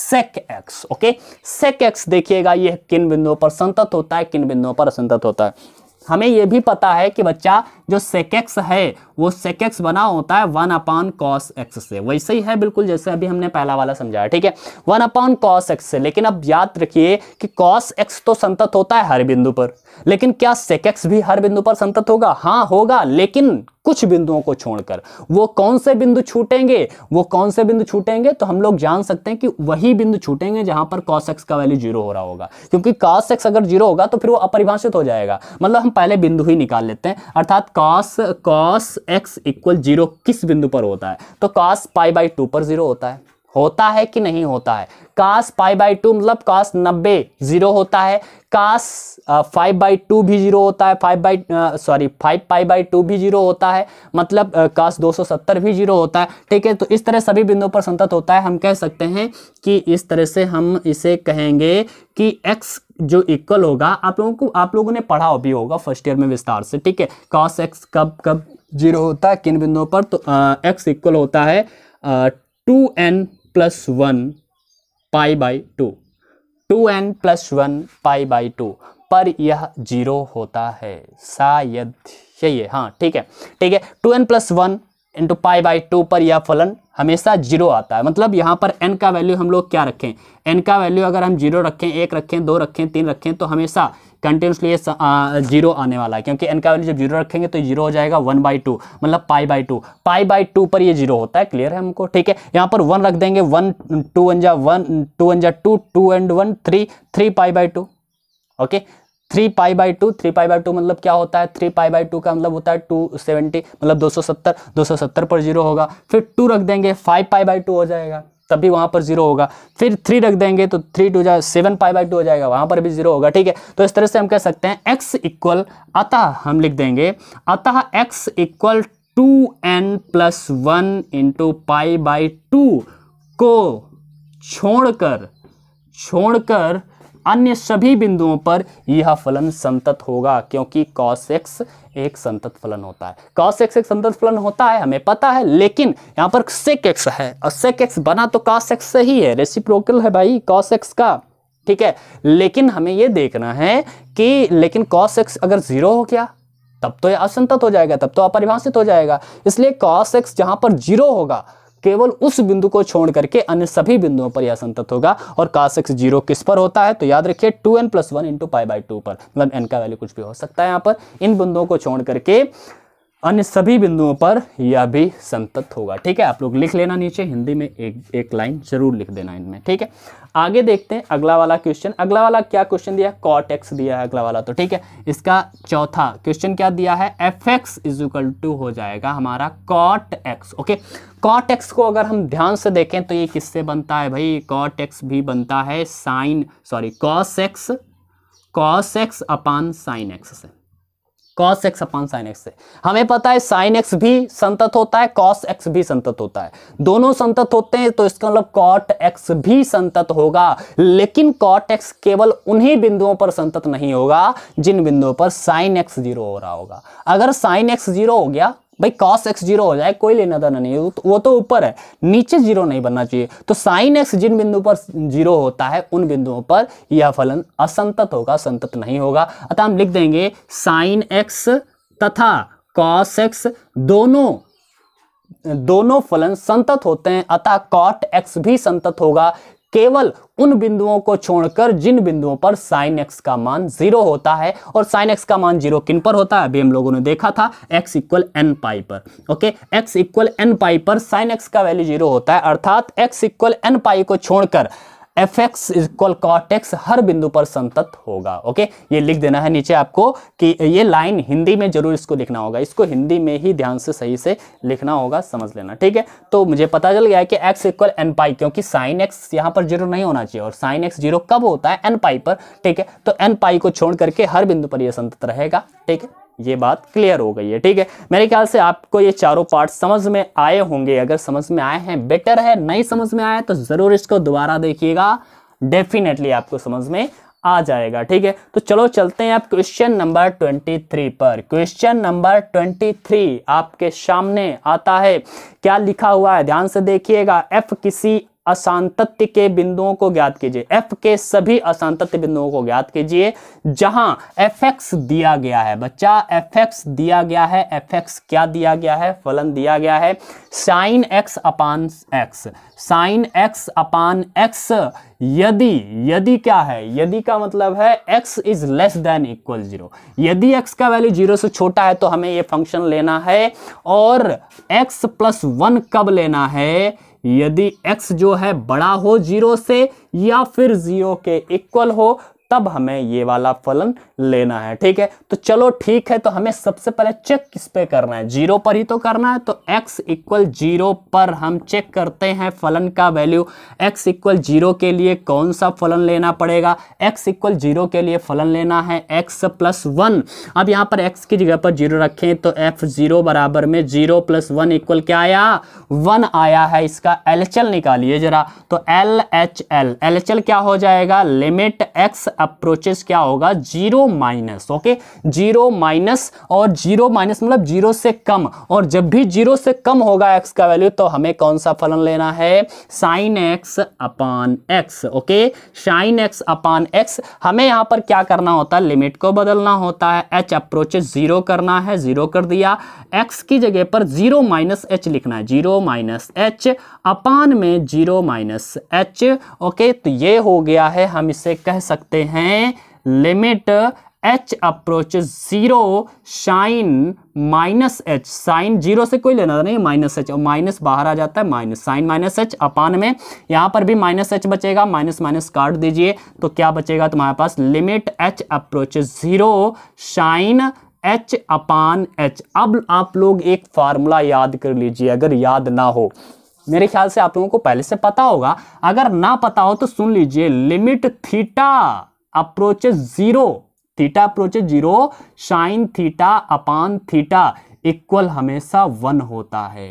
sec X okay sec X देखिएगा ये किन बिंदुओं पर संतत होता है किन बिंदुओं पर असंतत होता है हमें यह भी पता है कि बच्चा जो सेकेक्स है वो सेक एक्स बना होता है वन अपॉन कॉस एक्स से वैसे ही है बिल्कुल जैसे अभी हमने पहला वाला समझाया ठीक है वन अपॉन कॉस एक्स से लेकिन अब याद रखिए कि कॉस एक्स तो संतत होता है हर बिंदु पर लेकिन क्या सेक एक्स भी हर बिंदु पर संतत होगा हाँ होगा लेकिन कुछ बिंदुओं को छोड़कर वो कौन से बिंदु छूटेंगे वो कौन से बिंदु छूटेंगे तो हम लोग जान सकते हैं कि वही बिंदु छूटेंगे जहां पर कॉस एक्स का वैल्यू जीरो हो रहा होगा क्योंकि कॉस एक्स अगर जीरो होगा तो फिर वो अपरिभाषित हो जाएगा मतलब हम पहले बिंदु ही निकाल लेते हैं अर्थात cos cos X equal zero किस बिंदु पर होता है तो कास पाई बाई टू पर जीरो होता है होता है कि नहीं होता है कास फाइव बाई टू मतलब कास नब्बे जीरो होता है कास फाइव बाई टू भी जीरो होता है five by sorry five five by two भी जीरो होता है मतलब कास दो सौ सत्तर भी जीरो होता है ठीक है तो इस तरह सभी बिंदुओं पर संतत होता है हम कह सकते हैं कि इस तरह से हम इसे कहेंगे कि एक्स जो इक्वल होगा आप लोगों को आप लोगों ने पढ़ा भी होगा फर्स्ट ईयर में विस्तार से ठीक है कॉस एक्स कब कब जीरो होता है किन बिंदुओं पर तो एक्स इक्वल होता है two N plus one pi by two two N plus one pi by two पर यह जीरो होता है शायद यही है हाँ ठीक है ठीक है two N plus one into pi by two पर यह फलन हमेशा जीरो आता है मतलब यहाँ पर एन का वैल्यू हम लोग क्या रखें एन का वैल्यू अगर हम जीरो रखें एक रखें दो रखें तीन रखें तो हमेशा कंटिन्यूसली ये जीरो आने वाला है क्योंकि एन का वैल्यू जब जीरो रखेंगे तो जीरो हो जाएगा वन बाई टू मतलब pi by two pi by two पर ये जीरो होता है क्लियर है हमको ठीक है यहाँ पर वन रख देंगे वन टू वन जा वन टू वन जा two two and one three three pi by two okay three pi by two three pi by two मतलब क्या होता है थ्री पाई बाई टू का मतलब होता है टू सेवेंटी मतलब दो सौ सत्तर दो सौ सत्तर पर जीरो होगा फिर टू रख देंगे फाइव पाई बाई टू हो जाएगा तभी वहाँ पर जीरो होगा फिर थ्री रख देंगे तो थ्री टू जाए सेवन पाई बाई टू हो जाएगा वहाँ पर भी जीरो होगा ठीक है तो इस तरह से हम कह सकते हैं एक्स इक्वल अतः हम लिख देंगे अतः X equal two N plus one into pi by two को छोड़कर छोड़कर अन्य सभी बिंदुओं पर यह फलन संतत होगा क्योंकि cos x एक संतत फलन होता है cos x एक संतत फलन होता है हमें पता है लेकिन यहाँ पर sec x है और sec x बना तो cos x से ही है रेसिप्रोकल है भाई cos x का ठीक है लेकिन हमें यह देखना है कि लेकिन cos x अगर ज़ीरो हो गया तब तो यह असंतत हो जाएगा तब तो अपरिभाषित हो जाएगा इसलिए cos x जहां पर जीरो होगा केवल उस बिंदु को छोड़ करके अन्य सभी बिंदुओं पर यह संतत होगा और कास जीरो किस पर होता है तो याद रखिए two N plus one into pi by two पर मतलब एन का वैल्यू कुछ भी हो सकता है यहाँ पर इन बिंदुओं को छोड़ करके अन्य सभी बिंदुओं पर यह भी संतत होगा ठीक है आप लोग लिख लेना नीचे हिंदी में एक एक लाइन जरूर लिख देना इनमें ठीक है आगे देखते हैं अगला वाला क्वेश्चन अगला वाला क्या क्वेश्चन दिया कॉट कॉटेक्स दिया है अगला वाला तो ठीक है इसका चौथा क्वेश्चन क्या दिया है एफ एक्स इक्वल टू हो जाएगा हमारा cot X okay cot X को अगर हम ध्यान से देखें तो ये किससे बनता है भाई कॉट एक्स भी बनता है sine sorry cos X cos X upon sine X से cos X upon sine X से हमें पता है साइन एक्स भी संतत होता है कॉस एक्स भी संतत होता है दोनों संतत होते हैं तो इसका मतलब कॉट एक्स भी संतत होगा लेकिन कॉट एक्स केवल उन्हीं बिंदुओं पर संतत नहीं होगा जिन बिंदुओं पर साइन एक्स जीरो हो रहा होगा अगर साइन एक्स जीरो हो गया भाई कॉस एक्स जीरो हो जाए कोई लेना देना नहीं है वो तो, तो ऊपर है नीचे जीरो नहीं बनना चाहिए तो साइन एक्स जिन बिंदु पर जीरो होता है उन बिंदुओं पर यह फलन असंतत होगा संतत नहीं होगा अतः हम लिख देंगे साइन एक्स तथा कॉस एक्स दोनों दोनों फलन संतत होते हैं अतः कॉट एक्स भी संतत होगा केवल उन बिंदुओं को छोड़कर जिन बिंदुओं पर साइन एक्स का मान जीरो होता है और साइन एक्स का मान जीरो किन पर होता है अभी हम लोगों ने देखा था एक्स इक्वल एन पाई पर okay X equal N pi पर साइन एक्स का वैल्यू जीरो होता है अर्थात एक्स इक्वल एन पाई को छोड़कर एफ एक्स इक्वल कॉटेक्स हर बिंदु पर संतत होगा ओके ये लिख देना है नीचे आपको कि ये लाइन हिंदी में जरूर इसको लिखना होगा इसको हिंदी में ही ध्यान से सही से लिखना होगा समझ लेना ठीक है तो मुझे पता चल गया है कि एक्स इक्वल एन पाई क्योंकि साइन एक्स यहाँ पर जीरो नहीं होना चाहिए और साइन एक्स जीरो कब होता है एन पाई पर ठीक है तो एन पाई को छोड़ करके हर बिंदु पर यह संतत रहेगा ठीक है ये बात क्लियर हो गई है ठीक है मेरे ख्याल से आपको ये चारों पार्ट समझ में आए होंगे अगर समझ में आए हैं बेटर है नहीं समझ में आया तो ज़रूर इसको दोबारा देखिएगा डेफिनेटली आपको समझ में आ जाएगा ठीक है तो चलो चलते हैं आप क्वेश्चन नंबर ट्वेंटी थ्री पर क्वेश्चन नंबर ट्वेंटी थ्री आपके सामने आता है क्या लिखा हुआ है ध्यान से देखिएगा एफ किसी असांतत्य के बिंदुओं को ज्ञात कीजिए एफ के सभी असांतत्य बिंदुओं को ज्ञात कीजिए जहां एफ एक्स दिया गया है बच्चा एफ एक्स दिया गया है एफ एक्स क्या दिया गया है फलन दिया गया है sine X upon X sine X upon X यदि यदि क्या है यदि का मतलब है X is less than equal zero यदि एक्स का वैल्यू जीरो से छोटा है तो हमें ये फंक्शन लेना है और एक्स प्लस वन कब लेना है यदि x जो है बड़ा हो जीरो से या फिर जीरो के इक्वल हो तब हमें ये वाला फलन लेना है ठीक है तो चलो ठीक है तो हमें सबसे पहले चेक किस पे करना है जीरो पर ही तो करना है तो x इक्वल जीरो पर हम चेक करते हैं फलन का वैल्यू x इक्वल जीरो के लिए कौन सा फलन लेना पड़ेगा x इक्वल जीरो के लिए फलन लेना है x प्लस वन अब यहाँ पर x की जगह पर जीरो रखें तो f जीरो बराबर में जीरो प्लस वन इक्वल क्या आया वन आया है इसका एल निकालिए जरा तो एल एच एल एल क्या हो जाएगा लिमिट एक्स अप्रोचेस क्या होगा zero minus okay zero minus और जीरो माइनस मतलब जीरो से कम और जब भी जीरो से कम होगा एक्स का वैल्यू तो हमें कौन सा फलन लेना है sine X upon X okay sine X upon X हमें यहां पर क्या करना होता है लिमिट को बदलना होता है एच अप्रोचेस जीरो करना है जीरो कर दिया एक्स की जगह पर जीरो माइनस एच लिखना है जीरो माइनस एच अपान में जीरो माइनस एच ओके तो ये हो गया है हम इसे कह सकते हैं limit H approach zero sine minus H sine zero से कोई लेना था नहीं माइनस एच और माइनस बाहर आ जाता है minus sine minus H upon में यहां पर भी माइनस एच बचेगा माइनस माइनस काट दीजिए तो क्या बचेगा तुम्हारे पास limit H approach zero sine H upon H अब आप लोग एक फार्मूला याद कर लीजिए अगर याद ना हो मेरे ख्याल से आप लोगों को पहले से पता होगा अगर ना पता हो तो सुन लीजिए limit theta approaches zero theta approaches zero sine theta upon theta equal हमेशा वन होता है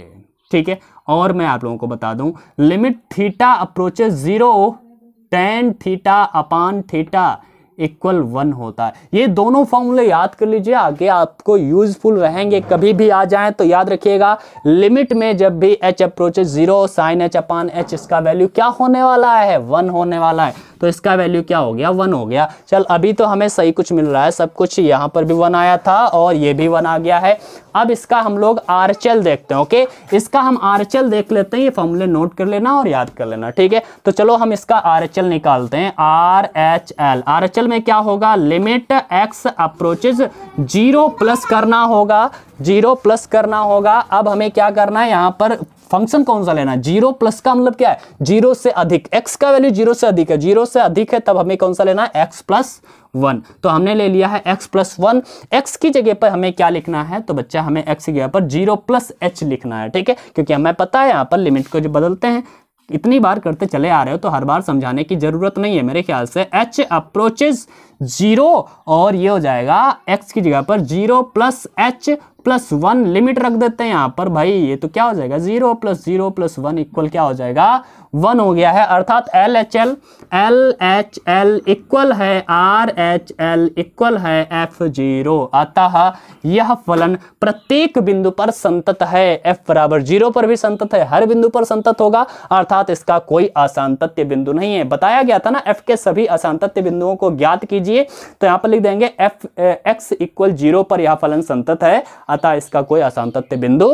ठीक है और मैं आप लोगों को बता दूं limit theta approaches zero tan theta upon theta equal one होता है ये दोनों फॉर्मूले याद कर लीजिए आगे आपको यूजफुल रहेंगे कभी भी आ जाए तो याद रखिएगा लिमिट में जब भी H approaches zero sine H upon H इसका वैल्यू क्या होने वाला है वन होने वाला है तो इसका वैल्यू क्या हो गया वन हो गया चल अभी तो हमें सही कुछ मिल रहा है सब कुछ यहाँ पर भी वन आया था और ये भी वन आ गया है अब इसका हम लोग आरचल देखते हैं ओके इसका हम आरचल देख लेते हैं ये फॉर्मूले नोट कर लेना और याद कर लेना ठीक है तो चलो हम इसका आरचल निकालते हैं R H L R H L में क्या होगा limit x approaches zero plus करना होगा जीरो प्लस करना होगा अब हमें क्या करना है यहाँ पर फंक्शन कौन सा लेना है जीरो प्लस का मतलब क्या है जीरो से अधिक एक्स का वैल्यू जीरो से अधिक है जीरो से अधिक है तब हमें कौन सा लेना है एक्स प्लस वन तो हमने ले लिया है एक्स प्लस वन एक्स की जगह पर हमें क्या लिखना है तो बच्चा हमें एक्स की जगह पर जीरो प्लस एच लिखना है ठीक है क्योंकि हमें पता है यहाँ पर लिमिट को जो बदलते हैं इतनी बार करते चले आ रहे हो तो हर बार समझाने की जरूरत नहीं है मेरे ख्याल से एच अप्रोचेज जीरो और ये हो जाएगा एक्स की जगह पर zero plus H plus one limit रख देते हैं यहां पर भाई ये तो क्या हो जाएगा zero plus zero plus one equal क्या हो जाएगा वन हो गया है अर्थात L H L L H L equal है आर एच एल इक्वल है एफ जीरो अतः यह फलन प्रत्येक बिंदु पर संतत है एफ बराबर जीरो पर भी संतत है हर बिंदु पर संतत होगा अर्थात इसका कोई असांतत्य बिंदु नहीं है बताया गया था ना एफ के सभी असांतत्य बिंदुओं को ज्ञात कीजिए तो यहां पर लिख देंगे एफ एक्स इक्वल जीरो पर यह फलन संतत है अतः इसका कोई तत्व बिंदु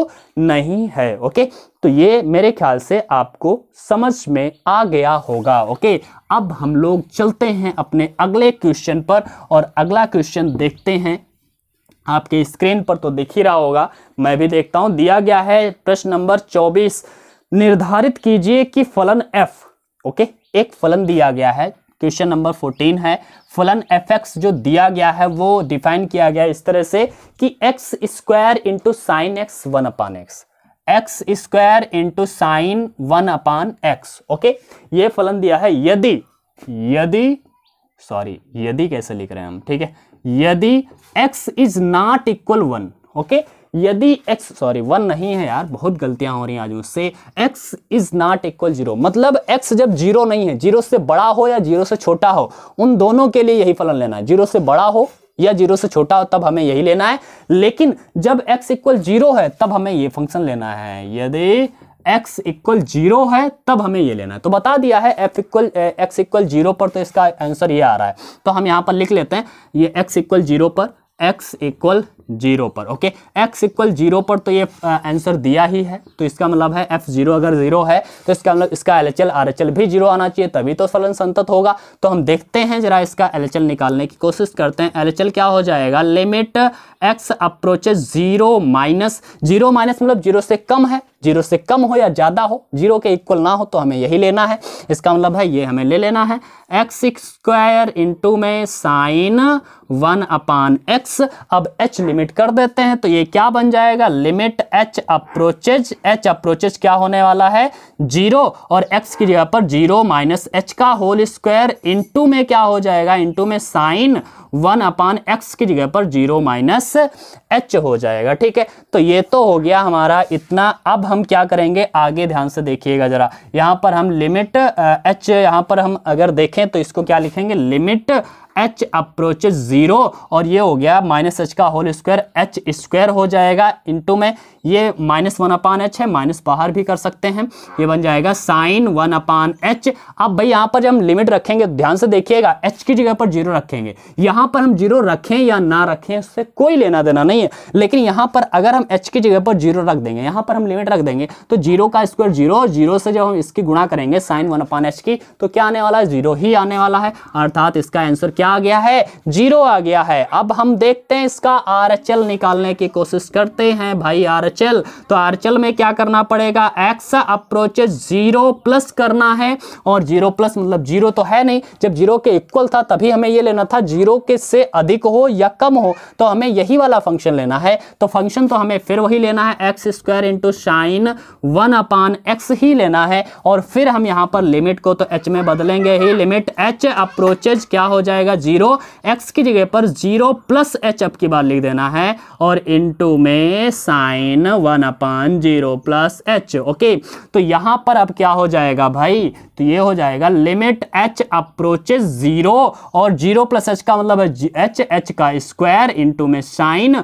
नहीं है ओके तो ये मेरे ख्याल से आपको समझ में आ गया होगा ओके अब हम लोग चलते हैं अपने अगले क्वेश्चन पर और अगला क्वेश्चन देखते हैं आपके स्क्रीन पर तो दिख ही रहा होगा मैं भी देखता हूं दिया गया है प्रश्न नंबर चौबीस निर्धारित कीजिए कि फलन एफ ओके एक फलन दिया गया है क्वेश्चन नंबर फोर्टीन है फलन एफ एक्स जो दिया गया है वो डिफाइन किया गया इस तरह से कि X square into sine X one upon X X square into sine one upon X okay ये फलन दिया है यदि यदि सॉरी यदि कैसे लिख रहे हैं हम ठीक है यदि X is not equal one okay यदि x सॉरी वन नहीं है यार बहुत गलतियां हो रही हैं आज उससे x is not equal zero मतलब x जब जीरो नहीं है जीरो से बड़ा हो या जीरो से छोटा हो उन दोनों के लिए यही फलन लेना है जीरो से बड़ा हो या जीरो से छोटा हो तब हमें यही लेना है लेकिन जब x इक्वल जीरो है तब हमें ये फंक्शन लेना है यदि x इक्वल जीरो है तब हमें ये लेना है तो बता दिया है f equal X equal zero पर तो इसका आंसर ये आ रहा है तो हम यहाँ पर लिख लेते हैं ये x इक्वल जीरो पर x इक्वल जीरो पर ओके एक्स इक्वल जीरो पर तो ये आंसर दिया ही है तो इसका मतलब है एफ जीरो अगर जीरो है तो इसका मतलब इसका L H L R H L भी जीरो आना चाहिए तभी तो फलन संतत होगा तो हम देखते हैं जरा इसका एल एच एल निकालने की कोशिश करते हैं एल एच एल क्या हो जाएगा limit x approaches zero minus zero minus मतलब जीरो से कम है जीरो से कम हो या ज़्यादा हो जीरो के इक्वल ना हो तो हमें यही लेना है इसका मतलब है ये हमें ले लेना है एक्स स्क्वायर इंटू में साइन वन अपान एक्स अब एच लिमिट कर देते हैं तो ये क्या बन जाएगा limit H approaches H approaches क्या होने वाला है जीरो और एक्स की जगह पर जीरो माइनस एच का होल स्क्वायर इंटू में क्या हो जाएगा इंटू में साइन वन अपान एक्स की जगह पर जीरो माइनस एच हो जाएगा ठीक है तो ये तो हो गया हमारा इतना अब हम क्या करेंगे आगे ध्यान से देखिएगा जरा यहां पर हम लिमिट एच यहां पर हम अगर देखें तो इसको क्या लिखेंगे लिमिट एच अप्रोच ज़ीरो और ये हो गया माइनस एच का होल स्क्वायर एच स्क्वायर हो जाएगा इंटू में ये माइनस वन अपान एच है माइनस बाहर भी कर सकते हैं ये बन जाएगा साइन वन अपान एच अब भाई यहाँ पर जब हम लिमिट रखेंगे ध्यान से देखिएगा एच की जगह पर जीरो रखेंगे यहाँ पर हम जीरो रखें या ना रखें उससे कोई लेना देना नहीं है लेकिन यहाँ पर अगर हम एच की जगह पर जीरो रख देंगे यहाँ पर हम लिमिट रख देंगे तो जीरो का स्क्वायर जीरो और जीरो से जब हम इसकी गुणा करेंगे साइन वन अपान एच की तो क्या आने वाला है जीरो ही आने वाला है अर्थात इसका आंसर क्या आ गया है जीरो आ गया है अब हम देखते हैं इसका आर निकालने की कोशिश करते हैं भाई आर तो आर में क्या करना पड़ेगा एक्स अप्रोच जीरो प्लस करना है और जीरो प्लस मतलब जीरो तो है नहीं जब जीरो के इक्वल था तभी हमें ये लेना था जीरो के से अधिक हो या कम हो तो हमें यही वाला फंक्शन लेना है तो फंक्शन तो हमें फिर वही लेना है x square into sine one upon X ही लेना है और फिर हम यहां पर लिमिट को तो एच में बदलेंगे ही लिमिट एच अप्रोचेज क्या हो जाएगा जाएगा जीरो एक्स की जगह पर जीरो प्लस एच अप की बार लिख देना है और इनटू में sine one upon zero plus H okay तो यहां पर अब क्या हो जाएगा भाई तो ये हो जाएगा लिमिट एच अप्रोचेज जीरो और जीरो प्लस एच का मतलब है एच एच का स्क्वायर इंटू में साइन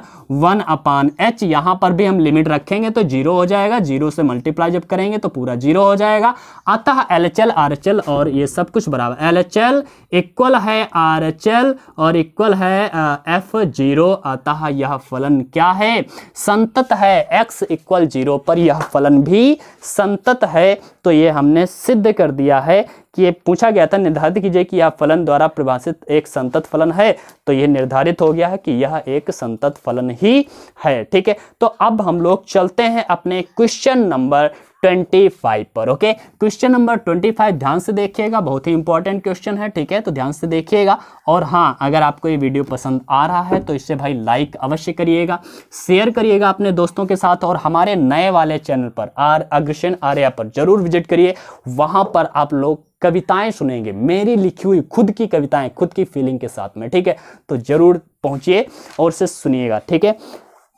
वन अपान एच यहां पर भी हम लिमिट रखेंगे तो जीरो हो जाएगा जीरो से मल्टीप्लाई जब करेंगे तो पूरा जीरो हो जाएगा अतः L H L R H L और ये सब कुछ बराबर एल एच एल इक्वल है आर एच एल और इक्वल है एफ जीरो अतः यह फलन क्या है संतत है एक्स इक्वल जीरो पर यह फलन भी संतत है तो ये हमने सिद्ध कर दिया दिया है कि ये पूछा गया था निर्धारित कीजिए कि यह फलन द्वारा परिभाषित एक संतत फलन है तो यह निर्धारित हो गया है कि यह एक संतत फलन ही है ठीक है तो अब हम लोग चलते हैं अपने क्वेश्चन नंबर 25 पर ओके क्वेश्चन नंबर 25 ध्यान से देखिएगा बहुत ही इंपॉर्टेंट क्वेश्चन है ठीक है तो ध्यान से देखिएगा और हाँ अगर आपको ये वीडियो पसंद आ रहा है तो इससे भाई लाइक अवश्य करिएगा शेयर करिएगा अपने दोस्तों के साथ और हमारे नए वाले चैनल पर आर अग्रसेन आर्या पर जरूर विजिट करिए वहाँ पर आप लोग कविताएं सुनेंगे मेरी लिखी हुई खुद की कविताएं खुद की फीलिंग के साथ में ठीक है तो जरूर पहुंचिए और से सुनिएगा ठीक है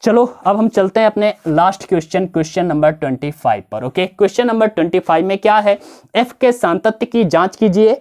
चलो अब हम चलते हैं अपने लास्ट क्वेश्चन क्वेश्चन नंबर 25 पर ओके क्वेश्चन नंबर 25 में क्या है एफ के सांतत्य की जांच कीजिए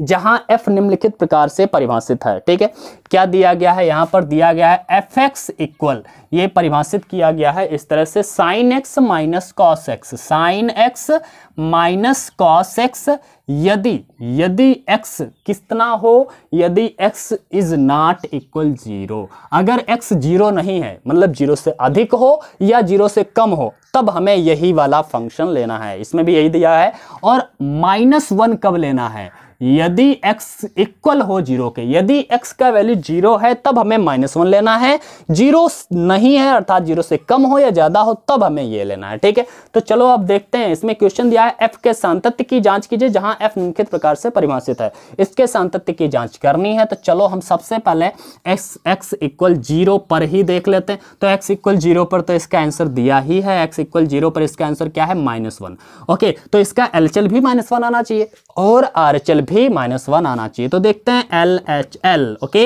जहां f निम्नलिखित प्रकार से परिभाषित है ठीक है क्या दिया गया है यहाँ पर दिया गया है एफ एक्स इक्वल ये परिभाषित किया गया है इस तरह से sine x minus cos x sine x minus cos x यदि यदि x कितना हो यदि x is not equal zero अगर x जीरो नहीं है मतलब जीरो से अधिक हो या जीरो से कम हो तब हमें यही वाला फंक्शन लेना है इसमें भी यही दिया है और माइनस वन कब लेना है यदि x इक्वल हो जीरो के यदि x का वैल्यू जीरो है तब हमें माइनस वन लेना है जीरो नहीं है अर्थात जीरो से कम हो या ज्यादा हो तब हमें ये लेना है ठीक है तो चलो अब देखते हैं इसमें क्वेश्चन दिया है f के सांतत्य की जांच कीजिए जहां f निम्नलिखित प्रकार से परिभाषित है इसके सांतत्य की जांच करनी है तो चलो हम सबसे पहले एक्स एक्स इक्वल जीरो पर ही देख लेते हैं तो एक्स इक्वल जीरो पर तो इसका आंसर दिया ही है एक्स इक्वल जीरो पर इसका आंसर क्या है माइनस वन ओके तो इसका एलचल भी माइनस वन आना चाहिए और आर भी माइनस वन आना चाहिए तो देखते हैं L H L okay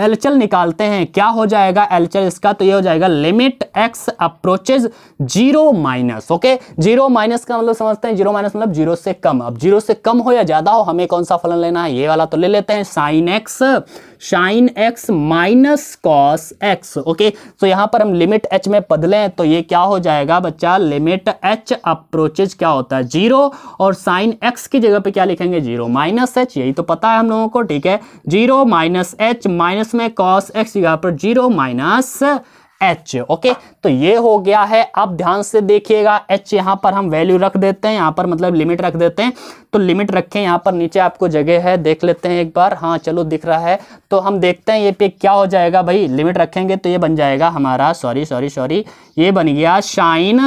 L H L निकालते हैं क्या हो जाएगा एल एच एल इसका तो ये हो जाएगा limit x approaches zero minus okay zero minus का मतलब समझते हैं जीरो माइनस मतलब जीरो से कम अब जीरो से कम हो या ज़्यादा हो हमें कौन सा फलन लेना है ये वाला तो ले लेते हैं sine x sine x minus cos x okay तो यहां पर हम लिमिट एच में बदले हैं तो ये क्या हो जाएगा बच्चा लिमिट एच अप्रोचेज क्या होता है जीरो और साइन एक्स की जगह पे क्या लिखेंगे जीरो माइनस माइनस एच यही तो पता है हम लोगों को ठीक है जीरो माइनस एच माइनस में कॉस एक्स जगह पर जीरो माइनस एच ओके तो ये हो गया है अब ध्यान से देखिएगा एच यहाँ पर हम वैल्यू रख देते हैं यहाँ पर मतलब लिमिट रख देते हैं तो लिमिट रखें यहाँ पर नीचे आपको जगह है देख लेते हैं एक बार हाँ चलो दिख रहा है तो हम देखते हैं ये पे क्या हो जाएगा भाई लिमिट रखेंगे तो ये बन जाएगा हमारा सॉरी सॉरी सॉरी ये बन गया sine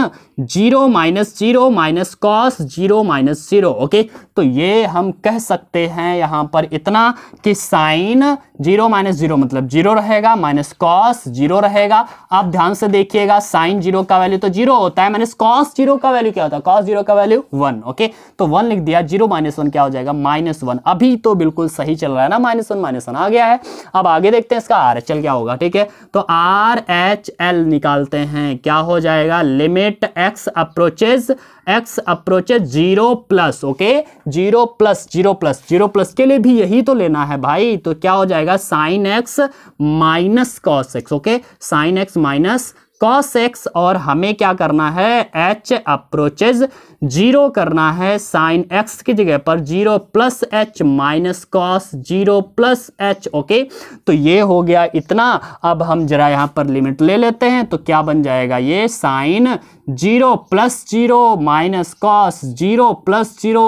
zero minus zero minus cos zero minus zero okay तो ये हम कह सकते हैं यहाँ पर इतना कि साइन जीरो माइनस जीरो मतलब जीरो रहेगा माइनस कॉस जीरो रहेगा आप ध्यान से देखिएगा साइन जीरो का वैल्यू तो जीरो होता है माइनस कॉस जीरो का वैल्यू क्या होता है कॉस जीरो का वैल्यू वन ओके तो वन लिख दिया जीरो माइनस वन क्या हो जाएगा माइनस वन अभी तो बिल्कुल सही चल रहा है ना माइनस वन माइनस वन आ गया है अब आगे देखते हैं इसका आर एच एल क्या होगा ठीक है तो आर एच एल निकालते हैं क्या हो जाएगा limit x approaches x approaches zero plus okay zero plus zero plus zero plus के लिए भी यही तो लेना है भाई तो क्या हो जाएगा जाएगा sine x minus cos x okay sine x minus cos x और हमें क्या करना है एच अप्रोचेज जीरो करना है साइन एक्स की जगह पर zero plus h minus cos zero plus H okay तो ये हो गया इतना अब हम जरा यहाँ पर लिमिट ले लेते हैं तो क्या बन जाएगा ये sine zero plus zero minus cos zero plus zero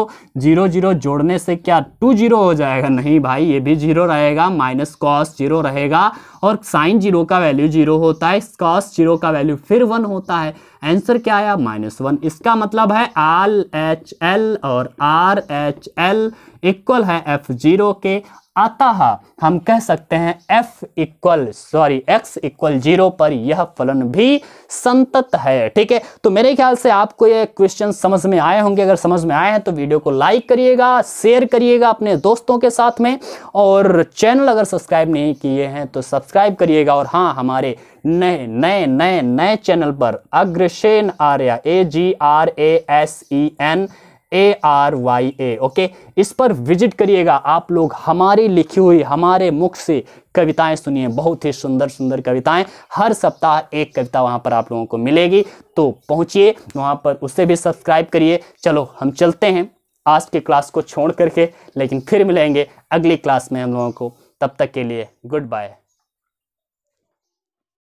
zero zero जोड़ने से क्या टू जीरो हो जाएगा नहीं भाई ये भी जीरो रहेगा माइनस कॉस जीरो रहेगा और साइन जीरो का वैल्यू जीरो होता है कॉस जीरो का वैल्यू फिर वन होता है आंसर क्या आया माइनस वन इसका मतलब है आर एच एल और आर एच एल इक्वल है एफ जीरो के अतः हम कह सकते हैं f equal sorry x equal zero पर यह फलन भी संतत है ठीक है तो मेरे ख्याल से आपको ये क्वेश्चन समझ में आए होंगे अगर समझ में आए हैं तो वीडियो को लाइक करिएगा शेयर करिएगा अपने दोस्तों के साथ में और चैनल अगर सब्सक्राइब नहीं किए हैं तो सब्सक्राइब करिएगा और हाँ हमारे नए नए नए नए चैनल पर Agrasen Arya A G R A S E N A R Y A okay इस पर विजिट करिएगा आप लोग हमारी लिखी हुई हमारे मुख से कविताएं सुनिए बहुत ही सुंदर सुंदर कविताएं हर सप्ताह एक कविता वहां पर आप लोगों को मिलेगी तो पहुंचिए वहां पर उसे भी सब्सक्राइब करिए चलो हम चलते हैं आज के क्लास को छोड़ करके लेकिन फिर मिलेंगे अगली क्लास में हम लोगों को तब तक के लिए गुड बाय